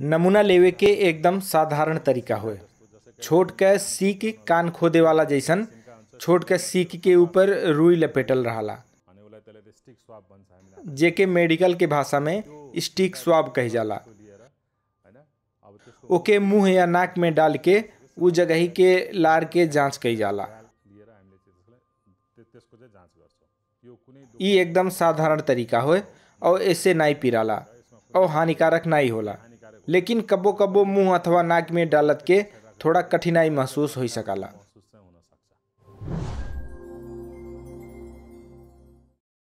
नमूना लेवे के एकदम साधारण तरीका हुए छोट के सीख कान खोदे वाला जैसन छोट के सीख के ऊपर रुई लपेटल रहा जेके मेडिकल के भाषा में स्टिक स्वाब कह जाला ओके मुंह या नाक में डाल के उ जगह के लार के जांच कही जाला ई एकदम साधारण तरीका हो और ऐसे नाई पीराला और हानिकारक नाई होला लेकिन कबो कबो मुंह अथवा नाक में डालत के थोड़ा कठिनाई महसूस हो सकला